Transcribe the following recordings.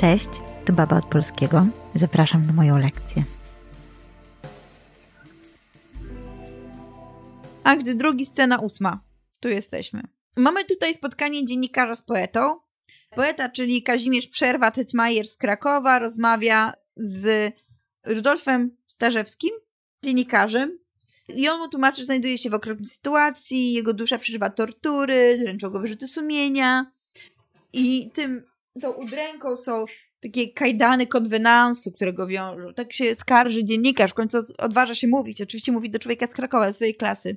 Cześć, to Baba od Polskiego. Zapraszam na moją lekcję. Akt drugi, scena ósma. Tu jesteśmy. Mamy tutaj spotkanie dziennikarza z poetą. Poeta, czyli Kazimierz Przerwa Tytmajer z Krakowa, rozmawia z Rudolfem Starzewskim, dziennikarzem. I on mu tłumaczy, że znajduje się w okropnej sytuacji, jego dusza przeżywa tortury, dręczą go wyrzuty sumienia. I tym tą udręką są takie kajdany konwenansu, którego wiążą. Tak się skarży dziennikarz, w końcu odważa się mówić. Oczywiście mówi do człowieka z Krakowa, z swojej klasy.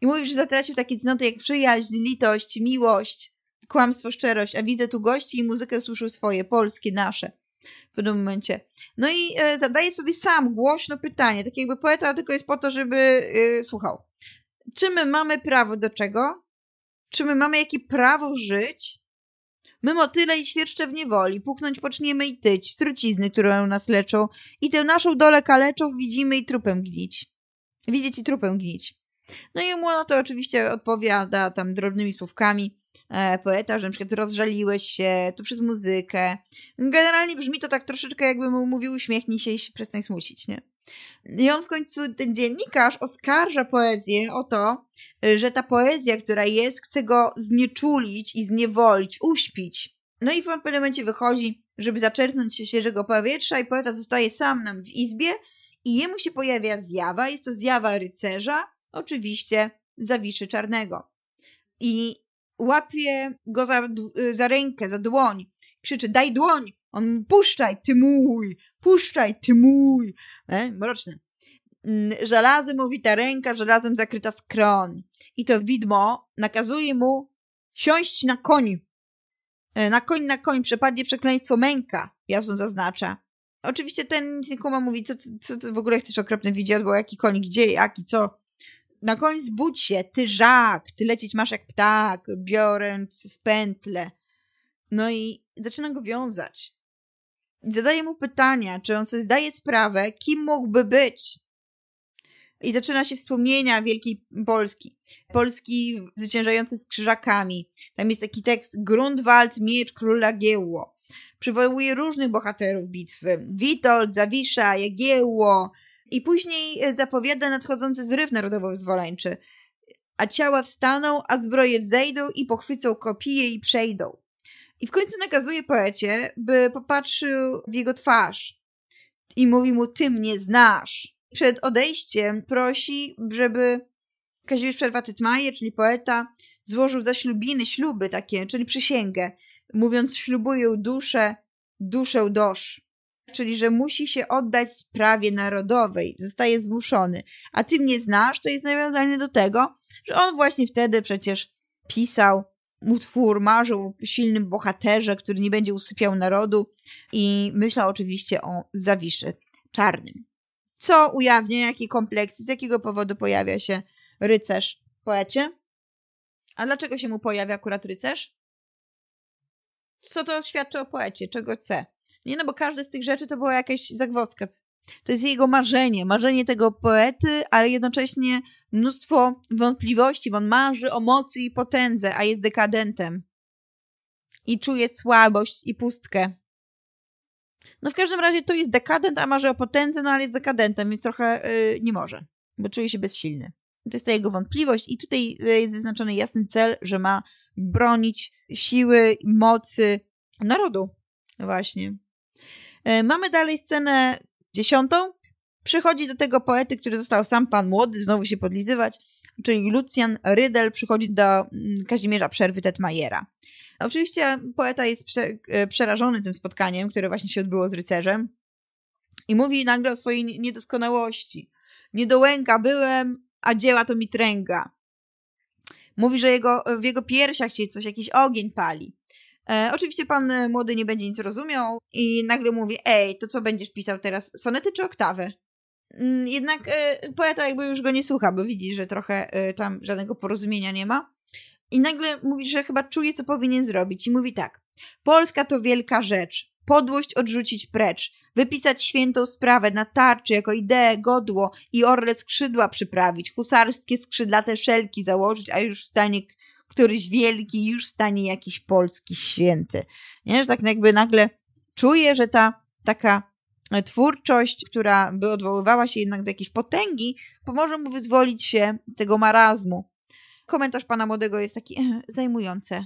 I mówi, że zatracił takie cnoty jak przyjaźń, litość, miłość, kłamstwo, szczerość. A widzę tu gości i muzykę słyszą swoje, polskie, nasze w pewnym momencie. No i e, zadaje sobie sam głośno pytanie, tak jakby poeta tylko jest po to, żeby e, słuchał. Czy my mamy prawo do czego? Czy my mamy jakie prawo żyć? My motyle i świerszcze w niewoli, puknąć poczniemy i tyć, strucizny, które nas leczą, i tę naszą dolę kaleczą widzimy i trupem gnić. Widzieć i trupem gnić. No i mu ono to oczywiście odpowiada tam drobnymi słówkami e, poeta, że na przykład rozżaliłeś się, tu przez muzykę. Generalnie brzmi to tak troszeczkę jakby mu mówił uśmiechnij się i się przestań smucić, nie? I on w końcu, ten dziennikarz, oskarża poezję o to, że ta poezja, która jest, chce go znieczulić i zniewolić, uśpić. No i w pewnym momencie wychodzi, żeby zaczerpnąć się świeżego powietrza, i poeta zostaje sam nam w izbie, i jemu się pojawia zjawa. Jest to zjawa rycerza, oczywiście zawiszy czarnego. I łapie go za, za rękę, za dłoń. Krzyczy: Daj dłoń! On puszczaj, ty mój, puszczaj, ty mój. E? Mroczny. Mm, żelazem owita ręka, żelazem zakryta skroń. I to widmo nakazuje mu siąść na koń. E, na koń, na koń, przepadnie przekleństwo męka, jasno zaznacza. Oczywiście ten kuma mówi, co, co ty w ogóle chcesz okropne widziadło, jaki koń, gdzie, jaki, co. Na koń zbudź się, ty żak, ty lecieć masz jak ptak, biorąc w pętle. No i zaczyna go wiązać zadaje mu pytania, czy on sobie zdaje sprawę, kim mógłby być. I zaczyna się wspomnienia Wielkiej Polski. Polski zwyciężający z krzyżakami. Tam jest taki tekst Grunwald, miecz króla Giełło. Przywołuje różnych bohaterów bitwy. Witold, Zawisza, Jagiełło. I później zapowiada nadchodzący zryw narodowo-wyzwoleńczy. A ciała wstaną, a zbroje wzejdą i pochwycą kopie i przejdą. I w końcu nakazuje poecie, by popatrzył w jego twarz i mówi mu: Ty mnie znasz. Przed odejściem prosi, żeby Kazimierz Przerwa Tytmaje, czyli poeta, złożył zaślubiny, śluby takie, czyli przysięgę, mówiąc: Ślubuję duszę, duszę dosz. Czyli, że musi się oddać sprawie narodowej, zostaje zmuszony. A ty mnie znasz, to jest nawiązanie do tego, że on właśnie wtedy przecież pisał utwór marzył o silnym bohaterze, który nie będzie usypiał narodu i myślał oczywiście o Zawiszy Czarnym. Co ujawnia, jakie kompleksy, z jakiego powodu pojawia się rycerz poecie? A dlaczego się mu pojawia akurat rycerz? Co to świadczy o poecie? Czego chce? Nie no, bo każde z tych rzeczy to była jakaś zagwozdka. To jest jego marzenie, marzenie tego poety, ale jednocześnie mnóstwo wątpliwości, bo on marzy o mocy i potędze, a jest dekadentem. I czuje słabość i pustkę. No w każdym razie to jest dekadent, a marzy o potędze, no ale jest dekadentem, więc trochę yy, nie może, bo czuje się bezsilny. To jest ta jego wątpliwość i tutaj y, jest wyznaczony jasny cel, że ma bronić siły, mocy narodu. Właśnie. E, mamy dalej scenę dziesiątą, Przychodzi do tego poety, który został sam pan młody, znowu się podlizywać, czyli Lucian Rydel przychodzi do mm, Kazimierza Przerwy Tetmajera. Oczywiście poeta jest prze, e, przerażony tym spotkaniem, które właśnie się odbyło z rycerzem i mówi nagle o swojej niedoskonałości. Niedołęga byłem, a dzieła to mi tręga. Mówi, że jego, w jego piersiach się coś, jakiś ogień pali. E, oczywiście pan e, młody nie będzie nic rozumiał i nagle mówi, ej, to co będziesz pisał teraz, sonety czy oktawę? Mm, jednak e, poeta jakby już go nie słucha, bo widzi, że trochę e, tam żadnego porozumienia nie ma. I nagle mówi, że chyba czuje, co powinien zrobić. I mówi tak: Polska to wielka rzecz. Podłość odrzucić precz, wypisać świętą sprawę na tarczy jako ideę, godło i orle skrzydła przyprawić, husarskie skrzydlate szelki założyć, a już w stanie któryś wielki, już w stanie jakiś polski święty. Nie, że tak jakby nagle czuje, że ta taka twórczość, która by odwoływała się jednak do jakiejś potęgi, pomoże mu wyzwolić się z tego marazmu. Komentarz pana młodego jest taki zajmujący.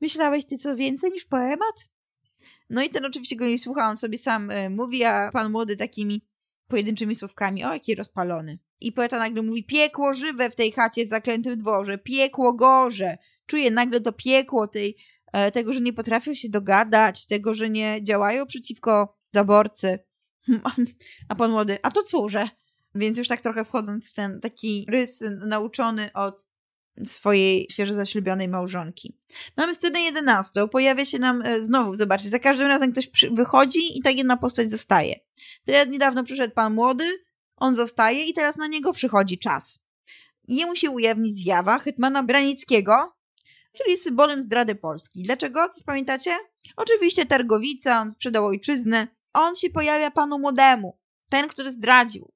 Myślałeś ty co więcej niż poemat? No i ten oczywiście go nie słucha, on sobie sam e, mówi, a pan młody takimi pojedynczymi słowkami. o jaki rozpalony. I poeta nagle mówi, piekło żywe w tej chacie w zaklętym dworze, piekło gorze. Czuje nagle to piekło tej, e, tego, że nie potrafią się dogadać, tego, że nie działają przeciwko zaborcy. A pan młody, a to cóże? Więc już tak trochę wchodząc w ten taki rys nauczony od swojej świeżo zaślubionej małżonki. Mamy scenę 11. Pojawia się nam e, znowu, zobaczcie, za każdym razem ktoś przy, wychodzi i ta jedna postać zostaje. Teraz niedawno przyszedł pan młody, on zostaje i teraz na niego przychodzi czas. Jemu się ujawni zjawa Hetmana Branickiego, czyli symbolem zdrady Polski. Dlaczego? Coś pamiętacie? Oczywiście targowica, on sprzedał ojczyznę, on się pojawia panu młodemu, ten, który zdradził.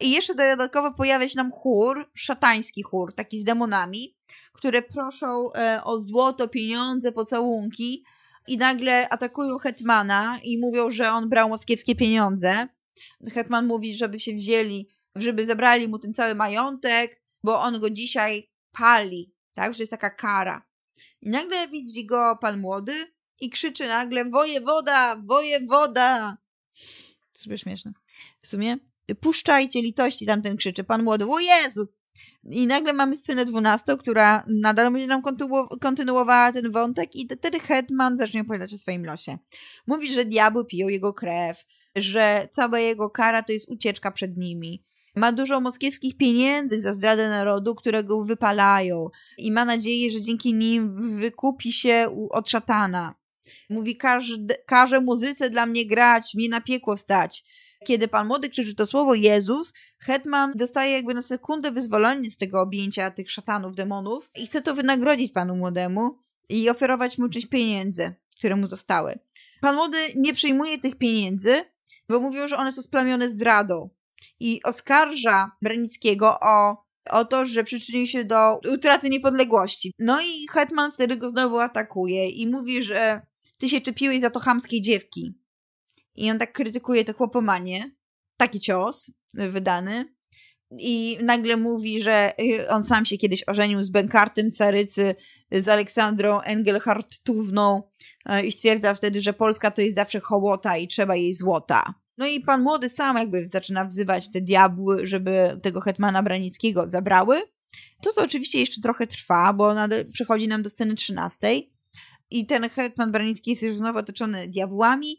I jeszcze dodatkowo pojawia się nam chór, szatański chór, taki z demonami, które proszą e, o złoto, pieniądze, pocałunki i nagle atakują Hetmana i mówią, że on brał moskiewskie pieniądze. Hetman mówi, żeby się wzięli, żeby zabrali mu ten cały majątek, bo on go dzisiaj pali, tak, że jest taka kara. I nagle widzi go pan młody, i krzyczy nagle wojewoda, wojewoda. Super śmieszne. W sumie puszczajcie litości, tamten krzyczy. Pan młody, o Jezu! I nagle mamy scenę dwunastą, która nadal będzie nam kontynu- kontynuowała ten wątek i wtedy Hetman zacznie opowiadać o swoim losie. Mówi, że diabły piją jego krew, że cała jego kara to jest ucieczka przed nimi. Ma dużo moskiewskich pieniędzy za zdradę narodu, którego wypalają i ma nadzieję, że dzięki nim wykupi się od szatana. Mówi, każde, każe muzyce dla mnie grać, mnie na piekło stać. Kiedy pan młody krzyczy to słowo Jezus, Hetman dostaje jakby na sekundę wyzwolenie z tego objęcia tych szatanów, demonów i chce to wynagrodzić panu młodemu i oferować mu część pieniędzy, które mu zostały. Pan młody nie przyjmuje tych pieniędzy, bo mówił, że one są splamione zdradą i oskarża Branickiego o, o to, że przyczynił się do utraty niepodległości. No i Hetman wtedy go znowu atakuje i mówi, że ty się czepiłeś za to chamskiej dziewki. I on tak krytykuje to chłopomanie. Taki cios y, wydany. I nagle mówi, że y, on sam się kiedyś ożenił z Benkartem Carycy, y, z Aleksandrą Engelhardtówną i stwierdza wtedy, że Polska to jest zawsze hołota i trzeba jej złota. No i pan młody sam jakby zaczyna wzywać te diabły, żeby tego hetmana Branickiego zabrały. To to oczywiście jeszcze trochę trwa, bo przychodzi nam do sceny 13. I ten hetman Branicki jest już znowu otoczony diabłami.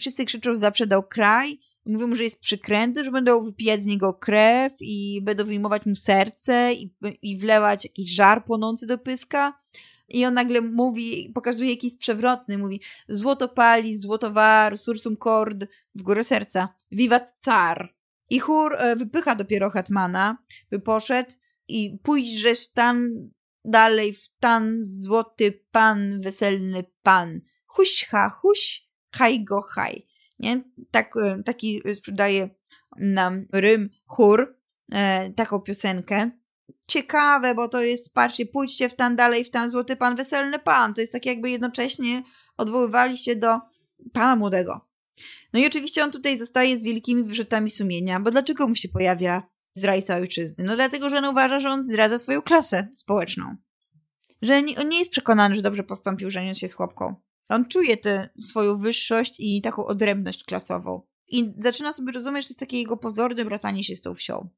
Wszyscy krzyczą, zaprzedał kraj. Mówią, że jest przykręty, że będą wypijać z niego krew i będą wyjmować mu serce i, i wlewać jakiś żar płonący do pyska. I on nagle mówi, pokazuje jakiś przewrotny, mówi złoto pali, złoto war, sursum cord, w górę serca, wiwat car. I chór e, wypycha dopiero Hetmana, by poszedł i że stan dalej w tan, złoty pan, weselny pan. Huś ha, huś, haj go haj. Nie? Tak, e, taki sprzedaje nam rym, chór, e, taką piosenkę. Ciekawe, bo to jest, patrzcie, pójdźcie w tan dalej, w tan złoty pan, weselny pan. To jest tak jakby jednocześnie odwoływali się do pana młodego. No i oczywiście on tutaj zostaje z wielkimi wyrzutami sumienia, bo dlaczego mu się pojawia zdrajca ojczyzny? No dlatego, że on uważa, że on zdradza swoją klasę społeczną że nie, on nie jest przekonany, że dobrze postąpił, żeniąc się z chłopką. On czuje tę swoją wyższość i taką odrębność klasową. I zaczyna sobie rozumieć, że to jest takie jego pozorne bratanie się z tą wsią.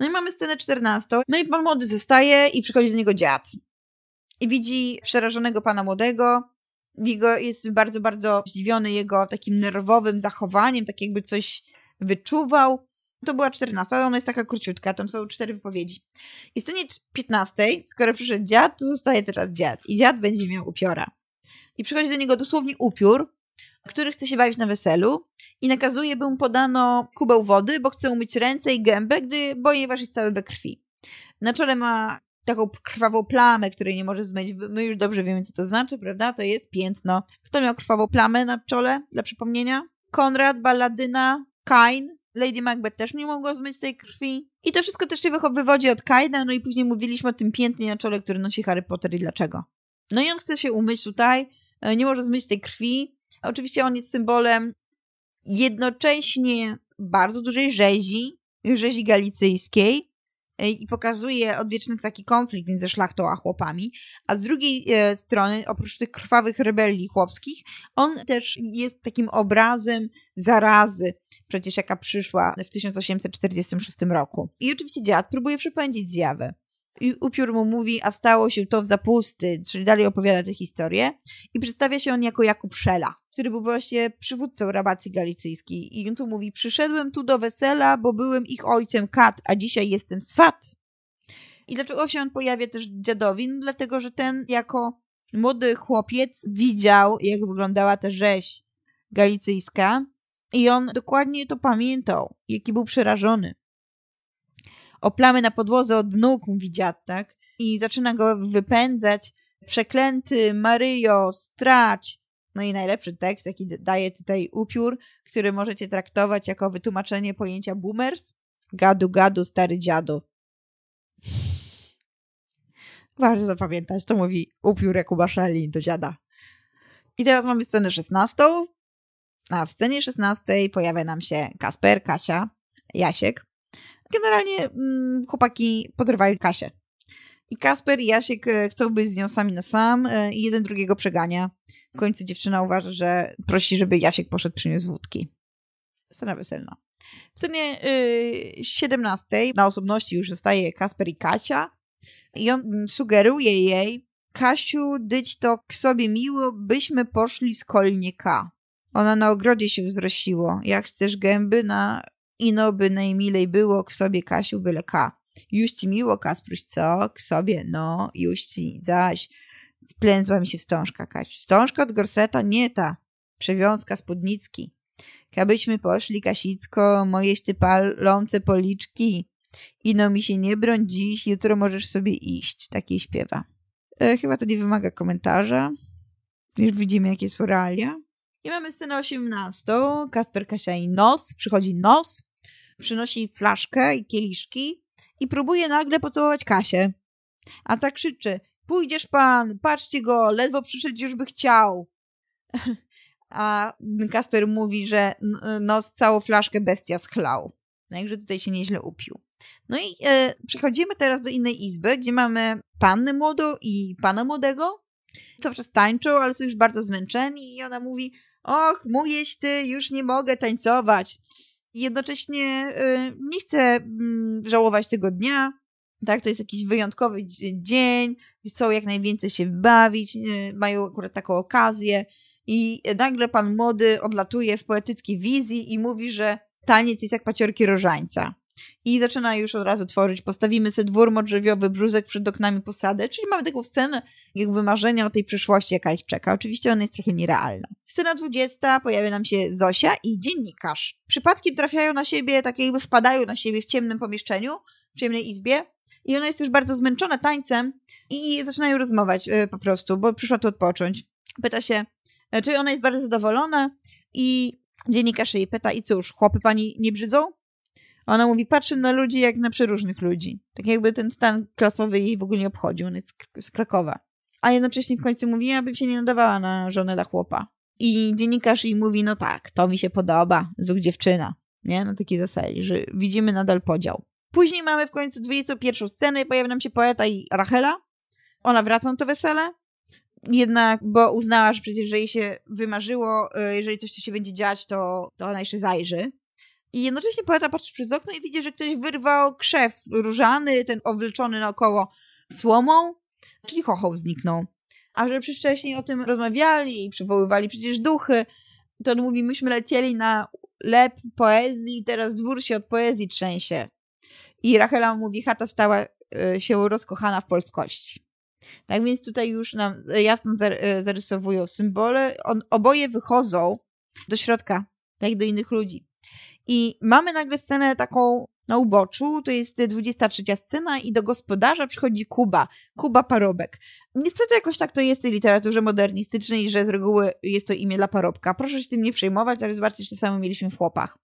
No i mamy scenę 14. No i pan młody zostaje i przychodzi do niego dziad. I widzi przerażonego pana młodego. Jego jest bardzo, bardzo zdziwiony jego takim nerwowym zachowaniem, tak jakby coś wyczuwał to była 14, ona jest taka króciutka, tam są cztery wypowiedzi. I w scenie 15, skoro przyszedł dziad, to zostaje teraz dziad. I dziad będzie miał upiora. I przychodzi do niego dosłownie upiór, który chce się bawić na weselu i nakazuje, by mu podano kubeł wody, bo chce umyć ręce i gębę, gdy, ponieważ jest cały we krwi. Na czole ma taką krwawą plamę, której nie może zmyć. My już dobrze wiemy, co to znaczy, prawda? To jest piętno. Kto miał krwawą plamę na czole, dla przypomnienia? Konrad, Balladyna, Kain, Lady Macbeth też nie mogła zmyć tej krwi. I to wszystko też się wywodzi od Kaida, no i później mówiliśmy o tym piętnie na czole, który nosi Harry Potter i dlaczego. No i on chce się umyć tutaj, e, nie może zmyć tej krwi. Oczywiście on jest symbolem jednocześnie bardzo dużej rzezi, rzezi galicyjskiej e, i pokazuje odwieczny taki konflikt między szlachtą a chłopami, a z drugiej e, strony, oprócz tych krwawych rebelii chłopskich, on też jest takim obrazem zarazy, przecież jaka przyszła w 1846 roku. I oczywiście dziad próbuje przepędzić zjawę. I upiór mu mówi, a stało się to w zapusty, czyli dalej opowiada tę historię. I przedstawia się on jako Jakub Szela, który był właśnie przywódcą rabacji galicyjskiej. I on tu mówi, przyszedłem tu do wesela, bo byłem ich ojcem kat, a dzisiaj jestem swat. I dlaczego się on pojawia też dziadowi? No dlatego, że ten jako młody chłopiec widział, jak wyglądała ta rzeź galicyjska i on dokładnie to pamiętał, jaki był przerażony. O plamy na podłodze od nóg mówi dziad, tak? I zaczyna go wypędzać. Przeklęty, Maryjo, strać. No i najlepszy tekst, jaki daje tutaj upiór, który możecie traktować jako wytłumaczenie pojęcia boomers. Gadu, gadu, stary dziadu. Warto zapamiętać, to mówi upiór Jakuba Szeli do dziada. I teraz mamy scenę szesnastą, a w scenie 16 pojawia nam się Kasper, Kasia, Jasiek. Generalnie mm, chłopaki podrywają Kasię. I Kasper i Jasiek e, chcą być z nią sami na sam e, i jeden drugiego przegania. W końcu dziewczyna uważa, że prosi, żeby Jasiek poszedł przyniósł wódki. Scena weselna. W scenie yy, 17 na osobności już zostaje Kasper i Kasia i on mm, sugeruje jej, Kasiu, dyć to k sobie miło, byśmy poszli z Kolnika. Ona na ogrodzie się wzrosiło. Jak chcesz gęby na ino by najmilej było k sobie Kasiu byle ka. Już ci miło, Kaspruś, co? K sobie, no, już ci, zaś. Splęzła mi się wstążka, Kasiu. Wstążka od gorseta? Nie ta. Przewiązka spódnicki. Kabyśmy poszli, Kasicko, mojeś ty palące policzki. Ino mi się nie broń dziś, jutro możesz sobie iść. Takiej śpiewa. E, chyba to nie wymaga komentarza. Już widzimy, jakie są realia. I mamy scenę 18. Kasper, Kasia i Nos. Przychodzi Nos, przynosi flaszkę i kieliszki i próbuje nagle pocałować Kasię. A ta krzyczy, pójdziesz pan, patrzcie go, ledwo przyszedł, już by chciał. A Kasper mówi, że Nos całą flaszkę bestia schlał. Także no tutaj się nieźle upił. No i e, przechodzimy teraz do innej izby, gdzie mamy pannę młodą i pana młodego. co przez tańczą, ale są już bardzo zmęczeni i ona mówi, och, mówisz ty, już nie mogę tańcować. I jednocześnie y, nie chcę y, żałować tego dnia, tak, to jest jakiś wyjątkowy dzień, chcą jak najwięcej się bawić, y, mają akurat taką okazję i nagle pan młody odlatuje w poetyckiej wizji i mówi, że taniec jest jak paciorki różańca i zaczyna już od razu tworzyć. Postawimy sobie dwór modrzewiowy, brzuzek przed oknami posadę, czyli mamy taką scenę jakby marzenia o tej przyszłości, jaka ich czeka. Oczywiście ona jest trochę nierealna. Scena 20, pojawia nam się Zosia i dziennikarz. Przypadki trafiają na siebie, tak jakby wpadają na siebie w ciemnym pomieszczeniu, w ciemnej izbie i ona jest już bardzo zmęczona tańcem i zaczynają rozmawiać e, po prostu, bo przyszła tu odpocząć. Pyta się, e, czy ona jest bardzo zadowolona i dziennikarz jej pyta, i cóż, chłopy pani nie brzydzą? Ona mówi, patrzy na ludzi jak na przeróżnych ludzi. Tak jakby ten stan klasowy jej w ogóle nie obchodził, On jest z Krakowa. A jednocześnie w końcu mówi, aby się nie nadawała na żonę dla chłopa. I dziennikarz jej mówi, no tak, to mi się podoba, zuch dziewczyna. Nie? Na takiej zasadzie, że widzimy nadal podział. Później mamy w końcu 21 scenę i pojawia nam się poeta i Rachela. Ona wraca na to wesele, jednak, bo uznała, że przecież, że jej się wymarzyło, y, jeżeli coś tu się będzie dziać, to, to ona jeszcze zajrzy. I jednocześnie poeta patrzy przez okno i widzi, że ktoś wyrwał krzew różany, ten owleczony naokoło słomą, czyli chochoł zniknął. A że przecież wcześniej o tym rozmawiali i przywoływali przecież duchy, to on mówi, myśmy lecieli na lep poezji, teraz dwór się od poezji trzęsie. I Rachela mówi, chata stała e, się rozkochana w polskości. Tak więc tutaj już nam jasno e, zarysowują symbole. On, oboje wychodzą do środka, tak jak do innych ludzi. I mamy nagle scenę taką na uboczu, to jest 23 scena i do gospodarza przychodzi Kuba, Kuba Parobek. Niestety jakoś tak to jest w tej literaturze modernistycznej, że z reguły jest to imię dla Parobka. Proszę się tym nie przejmować, ale zobaczcie, że samo mieliśmy w Chłopach.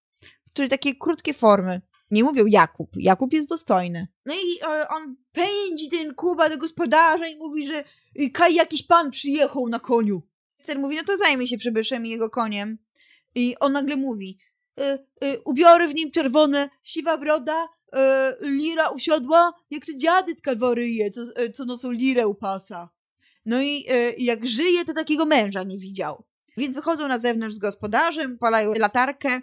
Czyli takie krótkie formy. Nie mówią Jakub. Jakub jest dostojny. No i e, on pędzi ten Kuba do gospodarza i mówi, że y, kaj jakiś pan przyjechał na koniu. Ten mówi, no to zajmie się przybyszem i jego koniem. I on nagle mówi, Y, y, ubiory w nim czerwone, siwa broda, y, lira usiodła, jak te dziady z Kalworyje, co, co noszą lirę u pasa. No i jak żyje, to takiego męża nie widział. Więc wychodzą na zewnątrz z gospodarzem, palają latarkę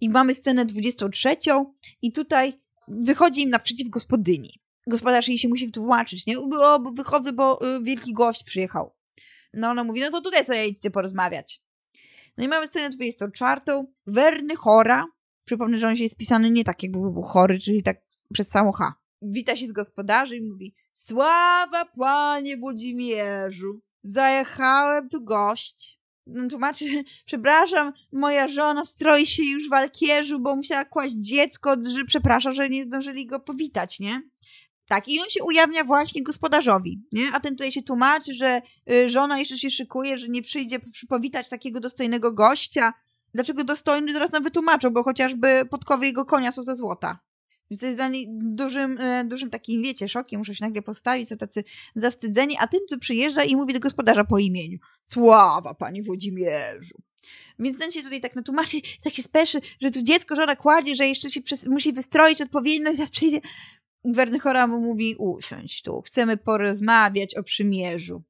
i mamy scenę 23 i tutaj wychodzi im naprzeciw gospodyni. Gospodarz jej się musi wytłumaczyć, nie? O, bo wychodzę, bo wielki gość przyjechał. No ona mówi, no to tutaj sobie idźcie porozmawiać. No i mamy scenę 24. Werny chora. Przypomnę, że on się jest pisany nie tak, jakby był chory, czyli tak przez samo H. Wita się z gospodarzy i mówi Sława panie Włodzimierzu, zajechałem tu gość. No, tłumaczy, przepraszam, moja żona stroi się już w walkierzu, bo musiała kłaść dziecko, że przepraszam, że nie zdążyli go powitać, nie? Tak, i on się ujawnia właśnie gospodarzowi, nie? A ten tutaj się tłumaczy, że y, żona jeszcze się szykuje, że nie przyjdzie powitać takiego dostojnego gościa. Dlaczego dostojny teraz nam wytłumaczą, bo chociażby podkowy jego konia są ze złota. Więc to jest dla niej dużym, y, dużym takim, wiecie, szokiem, muszę się nagle postawić, są tacy zawstydzeni, a ten co przyjeżdża i mówi do gospodarza po imieniu. Sława, panie Włodzimierzu. Więc ten się tutaj tak tłumaczy, tak się speszy, że tu dziecko żona kładzie, że jeszcze się przez, musi wystroić odpowiednio i teraz przyjdzie, Wernychora mu mówi: Usiądź tu, chcemy porozmawiać o przymierzu.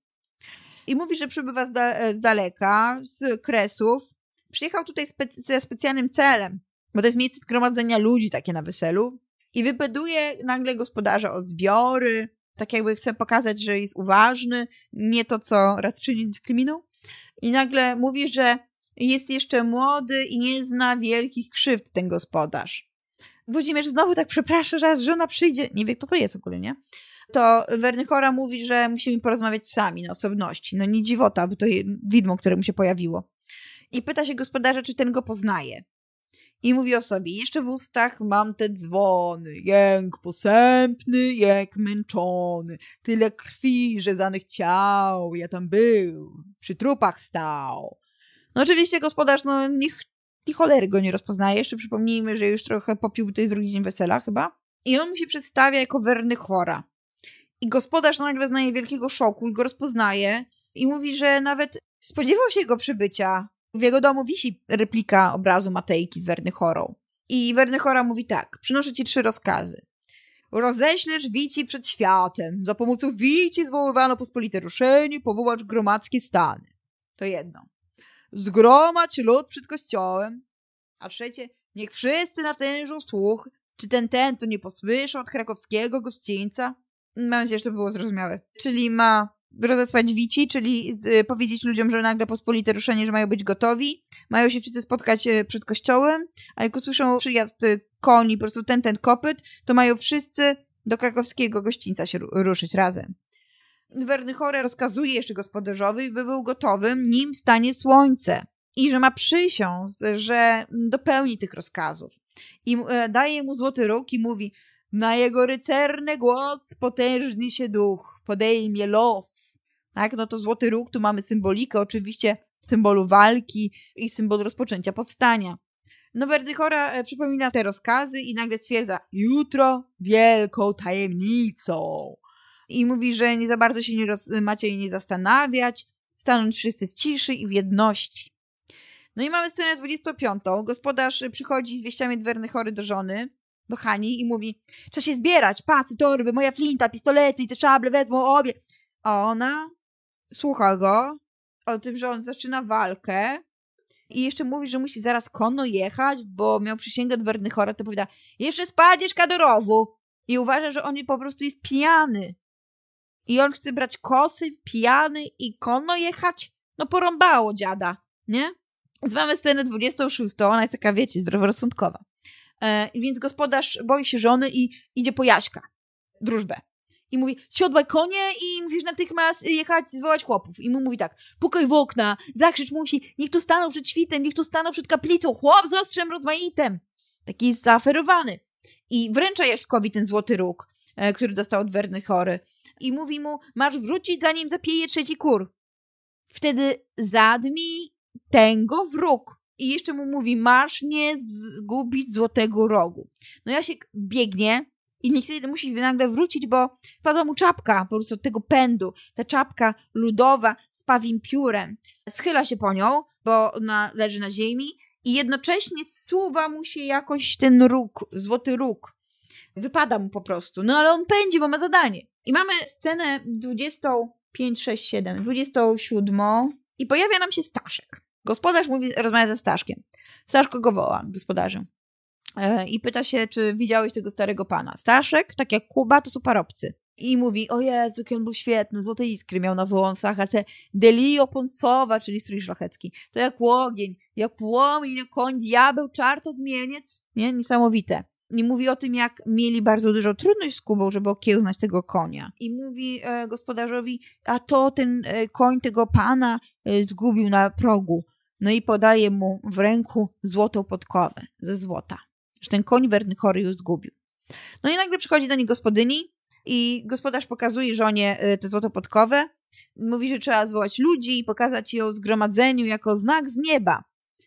I mówi, że przybywa z, da e, z daleka, z kresów. Przyjechał tutaj spe ze specjalnym celem, bo to jest miejsce zgromadzenia ludzi takie na weselu. I wypeduje nagle gospodarza o zbiory, tak jakby chce pokazać, że jest uważny, nie to, co raz czynić z I nagle mówi, że jest jeszcze młody i nie zna wielkich krzywd ten gospodarz. Włodzimierz znowu tak przeprasza, że żona przyjdzie. Nie wie, kto to jest ogólnie. To Wernichora mówi, że musimy porozmawiać sami na osobności. No nie dziwota, bo to widmo, które mu się pojawiło. I pyta się gospodarza, czy ten go poznaje. I mówi o sobie, jeszcze w ustach mam te dzwony, jęk posępny, jęk męczony, tyle krwi, że zanych ciał, ja tam był, przy trupach stał. No oczywiście gospodarz, no niech i cholery go nie rozpoznaje. Jeszcze przypomnijmy, że już trochę popił, to jest drugi dzień wesela chyba. I on mu się przedstawia jako werny chora. I gospodarz nagle znaje wielkiego szoku i go rozpoznaje i mówi, że nawet spodziewał się jego przybycia. W jego domu wisi replika obrazu Matejki z Werny Chorą. I Werny Chora mówi tak, przynoszę ci trzy rozkazy. Roześlesz wici przed światem. Za pomocą wici zwoływano pospolite ruszenie, powołacz gromadzkie stany. To jedno zgromadź lud przed kościołem. A trzecie, niech wszyscy natężą słuch, czy ten ten to nie posłyszą od krakowskiego gościńca. Mam nadzieję, że to było zrozumiałe. Czyli ma rozesłać wici, czyli y, powiedzieć ludziom, że nagle pospolite ruszenie, że mają być gotowi, mają się wszyscy spotkać y, przed kościołem, a jak usłyszą przyjazd y, koni, po prostu ten, ten kopyt, to mają wszyscy do krakowskiego gościńca się ruszyć razem. Wernychore rozkazuje jeszcze gospodarzowi, by był gotowym, nim stanie słońce. I że ma przysiąc, że dopełni tych rozkazów. I e, daje mu złoty róg i mówi: Na jego rycerny głos potężni się duch, podejmie los. Tak, no to złoty róg, tu mamy symbolikę, oczywiście symbolu walki i symbol rozpoczęcia powstania. No Werdychora e, przypomina te rozkazy i nagle stwierdza: Jutro wielką tajemnicą i mówi, że nie za bardzo się nie roz, macie jej nie zastanawiać, stanąć wszyscy w ciszy i w jedności. No i mamy scenę 25. Gospodarz przychodzi z wieściami dwerny chory do żony, do Hani i mówi, trzeba się zbierać, pacy, torby, moja flinta, pistolety i te szable wezmą obie. A ona słucha go o tym, że on zaczyna walkę i jeszcze mówi, że musi zaraz konno jechać, bo miał przysięgę dwerny chora, to powiada, jeszcze spadziesz kadorowu. I uważa, że on po prostu jest pijany. I on chce brać kosy, pijany i konno jechać? No porąbało dziada, nie? Zwamy scenę 26, ona jest taka, wiecie, zdroworozsądkowa. E, więc gospodarz boi się żony i idzie po Jaśka, drużbę. I mówi, siodłaj konie i mówisz natychmiast jechać, zwołać chłopów. I mu mówi tak, pukaj w okna, zakrzycz musi, niech tu staną przed świtem, niech tu staną przed kaplicą, chłop z ostrzem rozmaitem. Taki jest zaaferowany. I wręcza Jaszkowi ten złoty róg, e, który dostał od Werny chory i mówi mu, masz wrócić zanim zapieje trzeci kur. Wtedy zadmi tęgo wróg i jeszcze mu mówi, masz nie zgubić złotego rogu. No Jasiek biegnie i niestety musi nagle wrócić, bo wpadła mu czapka po prostu od tego pędu. Ta czapka ludowa z pawim piórem. Schyla się po nią, bo ona leży na ziemi i jednocześnie suwa mu się jakoś ten róg, złoty róg. Wypada mu po prostu. No ale on pędzi, bo ma zadanie. I mamy scenę 25, 6, 7, 27 i pojawia nam się Staszek. Gospodarz mówi, rozmawia ze Staszkiem. Staszko go woła, gospodarzem i pyta się, czy widziałeś tego starego pana. Staszek, tak jak Kuba, to są parobcy. I mówi, o Jezu, on był świetny, złote iskry miał na wąsach, a te delio ponsowa, czyli strój szlachecki, to jak ogień, jak płomień, koń, diabeł, czart, odmieniec. Nie? Niesamowite i mówi o tym, jak mieli bardzo dużą trudność z Kubą, żeby okiełznać tego konia. I mówi e, gospodarzowi, a to ten e, koń tego pana e, zgubił na progu. No i podaje mu w ręku złotą podkowę ze złota, że ten koń Wernychory już zgubił. No i nagle przychodzi do niej gospodyni i gospodarz pokazuje żonie e, tę złotą podkowę. Mówi, że trzeba zwołać ludzi i pokazać ją zgromadzeniu jako znak z nieba.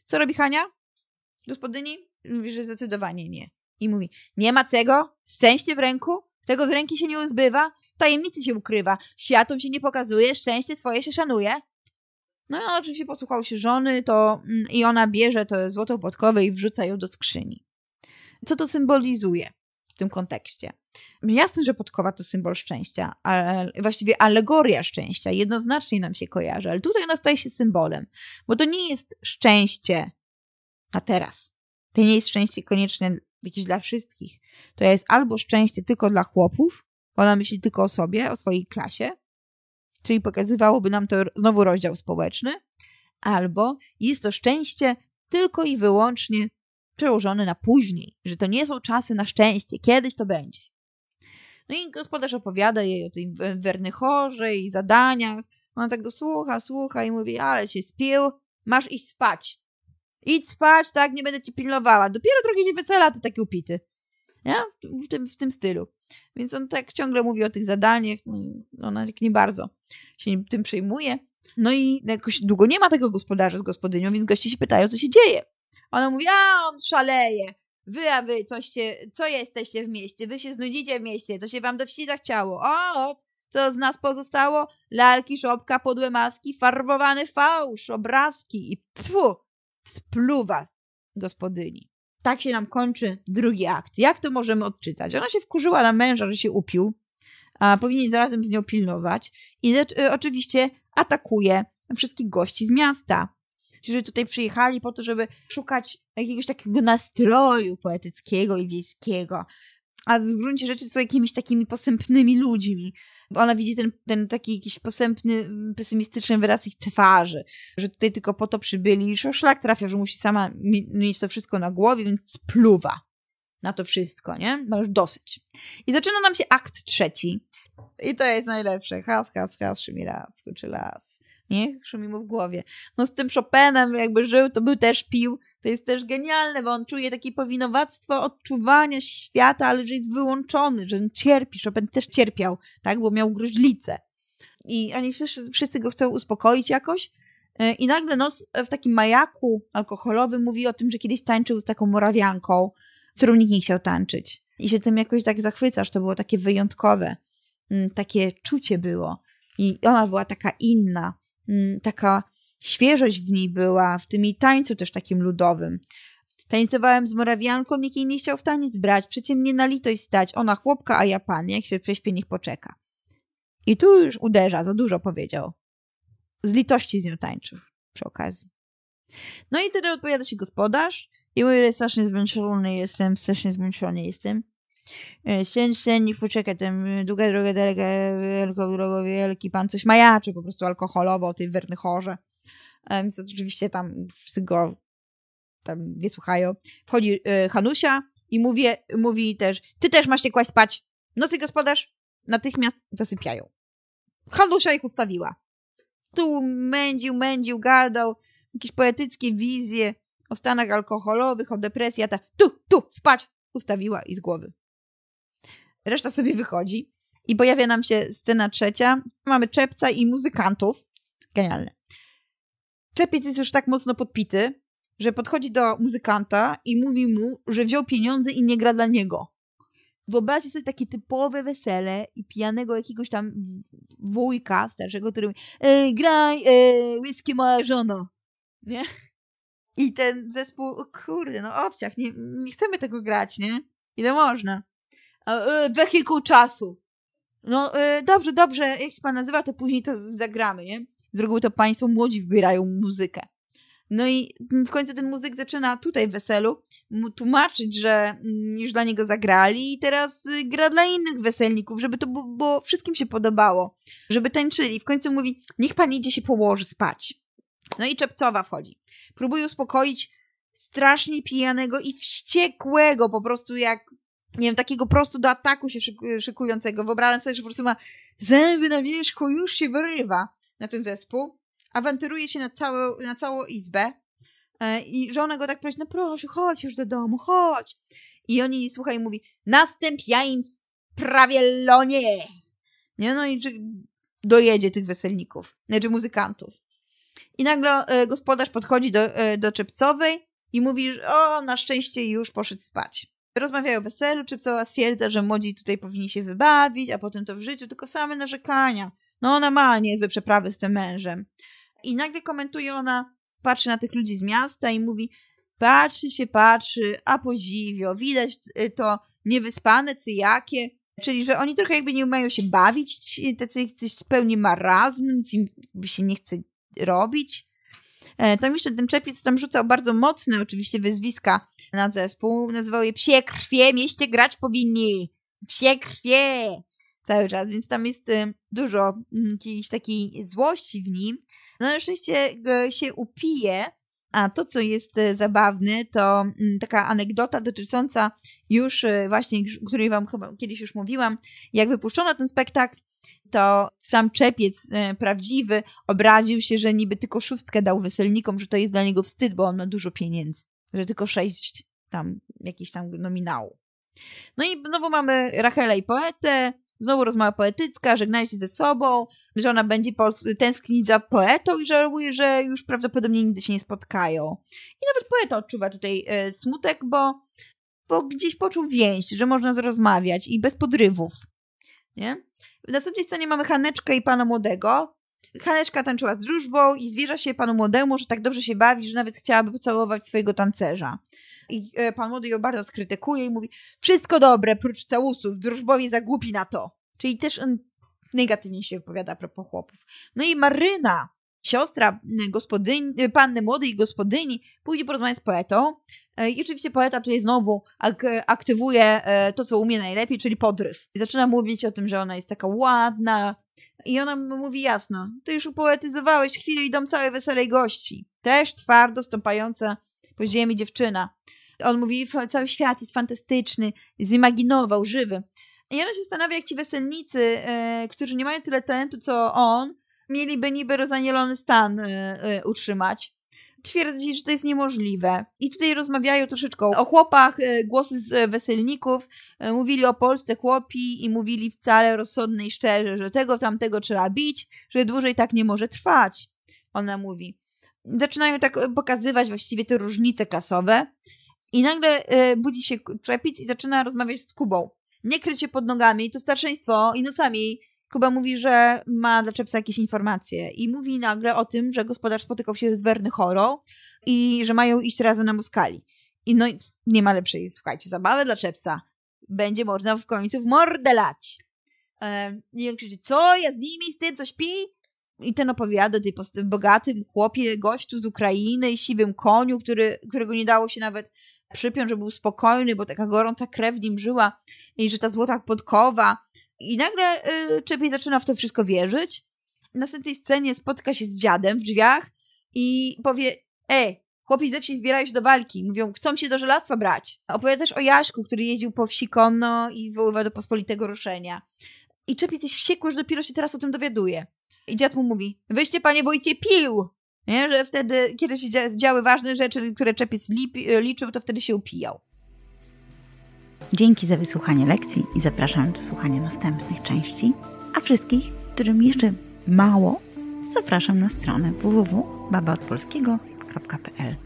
Co robi Hania? Gospodyni? Mówi, że zdecydowanie nie i mówi: Nie ma cego, szczęście w ręku, tego z ręki się nie uzbywa, tajemnicy się ukrywa, światom się nie pokazuje, szczęście swoje się szanuje. No i on oczywiście posłuchał się żony, to mm, i ona bierze to złoto podkowe i wrzuca ją do skrzyni. Co to symbolizuje w tym kontekście? Jasne, że podkowa to symbol szczęścia, ale właściwie alegoria szczęścia jednoznacznie nam się kojarzy, ale tutaj ona staje się symbolem, bo to nie jest szczęście na teraz. To nie jest szczęście konieczne jakiś dla wszystkich. To jest albo szczęście tylko dla chłopów, ona myśli tylko o sobie, o swojej klasie, czyli pokazywałoby nam to znowu rozdział społeczny, albo jest to szczęście tylko i wyłącznie przełożone na później, że to nie są czasy na szczęście, kiedyś to będzie. No i gospodarz opowiada jej o tej wernychorze i zadaniach. Ona tego tak słucha, słucha i mówi, ale się spił, masz iść spać idź spać, tak, nie będę ci pilnowała. Dopiero drugi dzień wesela, ty taki upity. Ja? W tym, w tym stylu. Więc on tak ciągle mówi o tych zadaniach, ona tak nie bardzo się tym przejmuje. No i jakoś długo nie ma tego gospodarza z gospodynią, więc goście się pytają, co się dzieje. Ona mówi, a on szaleje. Wy, a wy, coś się, co jesteście w mieście? Wy się znudzicie w mieście, to się wam do wsi zachciało. O, ot, co z nas pozostało? Lalki, szopka, podłe maski, farbowany fałsz, obrazki i pfu, spluwa gospodyni. Tak się nam kończy drugi akt. Jak to możemy odczytać? Ona się wkurzyła na męża, że się upił, a powinien zarazem z nią pilnować i lecz, y, e, oczywiście atakuje wszystkich gości z miasta, którzy tutaj przyjechali po to, żeby szukać jakiegoś takiego nastroju poetyckiego i wiejskiego, a w gruncie rzeczy są jakimiś takimi posępnymi ludźmi. Bo ona widzi ten, ten taki jakiś posępny, mm, pesymistyczny wyraz ich twarzy, że tutaj tylko po to przybyli, że szlak trafia, że musi sama mieć to wszystko na głowie, więc spluwa na to wszystko, nie? Ma no już dosyć. I zaczyna nam się akt trzeci. I to jest najlepsze. Has, has, has, szymi las, huczy las nie? Szumi w głowie. No z tym Chopinem jakby żył, to był też pił, to jest też genialne, bo on czuje takie powinowactwo odczuwania świata, ale że jest wyłączony, że on cierpi. Chopin też cierpiał, tak? Bo miał gruźlicę. I oni wszyscy, wszyscy go chcą uspokoić jakoś. E, I nagle nos w takim majaku alkoholowym mówi o tym, że kiedyś tańczył z taką morawianką, z którą nikt nie chciał tańczyć. I się tym jakoś tak zachwycasz. To było takie wyjątkowe. Mm, takie czucie było. I ona była taka inna. Mm, taka świeżość w niej była, w tym jej tańcu też takim ludowym. Tańcowałem z Morawianką, nikt jej nie chciał w taniec brać, przecie mnie na litość stać, ona chłopka, a ja pan, jak się prześpie, niech poczeka. I tu już uderza, za dużo powiedział. Z litości z nią tańczył przy okazji. No i wtedy odpowiada się gospodarz i mówi, strasznie zmęczony jestem, strasznie zmęczony jestem. E, sen, sen i fuczeka, ten y, długa droga daleka, wielko y, drogo wielki pan coś majaczy po prostu alkoholowo o tej Wernychorze. E, więc oczywiście tam wszyscy go tam nie słuchają. Wchodzi y, Hanusia i mówi, mówi też, ty też masz się kłaść spać. Nocy gospodarz natychmiast zasypiają. Hanusia ich ustawiła. Tu mędził, mędził, gadał, jakieś poetyckie wizje o stanach alkoholowych, o depresji, a ta tu, tu, spać, ustawiła i z głowy reszta sobie wychodzi. I pojawia nam się scena trzecia. Mamy czepca i muzykantów. Genialne. Czepiec jest już tak mocno podpity, że podchodzi do muzykanta i mówi mu, że wziął pieniądze i nie gra dla niego. Wyobraźcie sobie takie typowe wesele i pijanego jakiegoś tam wujka starszego, który mówi e, graj, e, whisky moja żona. Nie? I ten zespół, kurde, no obciach, nie, nie chcemy tego grać, nie? Ile można? E, wehikuł czasu. No e, dobrze, dobrze, jak się pan nazywa, to później to zagramy, nie? Z to państwo młodzi wybierają muzykę. No i mm, w końcu ten muzyk zaczyna tutaj w weselu tłumaczyć, że mm, już dla niego zagrali i teraz y, gra dla innych weselników, żeby to było, wszystkim się podobało, żeby tańczyli. W końcu mówi, niech pan idzie się położy spać. No i Czepcowa wchodzi. Próbuje uspokoić strasznie pijanego i wściekłego, po prostu jak nie wiem, takiego prostu do ataku się szykującego. Wyobrażam sobie, że po prostu ma zęby na wierzchu, już się wyrywa na ten zespół, awanturuje się na, całe, na całą izbę e, i żona go tak prosi, no proszę, chodź już do domu, chodź. I oni, słuchaj, mówi, następ ja im prawie lonie. Nie, no i czy dojedzie tych weselników, znaczy muzykantów. I nagle e, gospodarz podchodzi do, e, do Czepcowej i mówi, o, na szczęście już poszedł spać rozmawiają o weselu, czy a stwierdza, że młodzi tutaj powinni się wybawić, a potem to w życiu, tylko same narzekania. No ona ma niezłe przeprawy z tym mężem. I nagle komentuje ona, patrzy na tych ludzi z miasta i mówi, patrzy się, patrzy, a podziwio, widać y, to niewyspane cyjakie, czyli że oni trochę jakby nie mają się bawić, tacy coś pełni marazm, nic im się nie chce robić. E, tam jeszcze ten czepiec tam rzucał bardzo mocne oczywiście wyzwiska na zespół. Nazywał je psie krwie, mieście grać powinni. Psie krwie. Cały czas, więc tam jest y, dużo mm, jakiejś takiej złości w nim. No na szczęście się upije, a to, co jest y, zabawne, to mm, taka anegdota dotycząca już y, właśnie, której wam chyba kiedyś już mówiłam, jak wypuszczono ten spektakl, to sam Czepiec e, prawdziwy obraził się, że niby tylko szóstkę dał weselnikom, że to jest dla niego wstyd, bo on ma dużo pieniędzy, że tylko sześć tam, jakiś tam nominału. No i znowu mamy Rachelę i poetę, znowu rozmowa poetycka, żegnają się ze sobą, że ona będzie tęsknić za poetą i żałuje, że już prawdopodobnie nigdy się nie spotkają. I nawet poeta odczuwa tutaj e, smutek, bo, bo gdzieś poczuł więź, że można zrozmawiać i bez podrywów. Nie? W następnej scenie mamy Haneczkę i pana młodego. Haneczka tańczyła z drużbą i zwierza się panu młodemu, że tak dobrze się bawi, że nawet chciałaby pocałować swojego tancerza. I e, pan młody ją bardzo skrytykuje i mówi: Wszystko dobre, prócz całusów, drużbowie za głupi na to. Czyli też on negatywnie się wypowiada a propos chłopów. No i Maryna siostra gospodyni, y, panny młodej gospodyni pójdzie porozmawiać z poetą. E, I oczywiście poeta tutaj znowu ak aktywuje e, to, co umie najlepiej, czyli podryw. I zaczyna mówić o tym, że ona jest taka ładna. I ona mówi jasno, ty już upoetyzowałeś chwilę i dom całej weselej gości. Też twardo stąpająca po ziemi dziewczyna. On mówi, cały świat jest fantastyczny, zimaginował, żywy. I ona się zastanawia, jak ci weselnicy, e, którzy nie mają tyle talentu co on, mieliby niby rozanielony stan y, y, utrzymać. Twierdzi, że to jest niemożliwe. I tutaj rozmawiają troszeczkę o chłopach, y, głosy z y, weselników, y, mówili o Polsce chłopi i mówili wcale rozsądnie i szczerze, że tego tamtego trzeba bić, że dłużej tak nie może trwać. Ona mówi. Zaczynają tak y, pokazywać właściwie te różnice klasowe. I nagle budzi się Trzepic i zaczyna rozmawiać z Kubą. Nie kryć się pod nogami, to starszeństwo i nosami Kuba mówi, że ma dla Czepsa jakieś informacje i mówi nagle o tym, że gospodarz spotykał się z Werny Chorą i że mają iść razem na muskali. I no, nie ma lepszej, słuchajcie, zabawy dla Czepsa. Będzie można w końcu w mordę lać. E, I on krzyczy, co, ja z nimi, z tym, coś śpi? I ten opowiada tej bogatym chłopie, gościu z Ukrainy siwym koniu, który, którego nie dało się nawet przypiąć, że był spokojny, bo taka gorąca krew w nim żyła i że ta złota podkowa i nagle y, Czepiej zaczyna w to wszystko wierzyć. Na następnej scenie spotka się z dziadem w drzwiach i powie: Ej, chłopi ze wsi zbierają się do walki. Mówią, chcą się do żelastwa brać. Opowiada też o Jaśku, który jeździł po wsi konno i zwoływał do pospolitego ruszenia. I Czep jest wściekły, że dopiero się teraz o tym dowiaduje. I dziad mu mówi, wyście panie wojcie, pił! Nie? Że wtedy, kiedy się działy ważne rzeczy, które Czepiec y, liczył, to wtedy się upijał. Dzięki za wysłuchanie lekcji i zapraszam do słuchania następnych części. A wszystkich, którym jeszcze mało, zapraszam na stronę www.babaodpolskiego.pl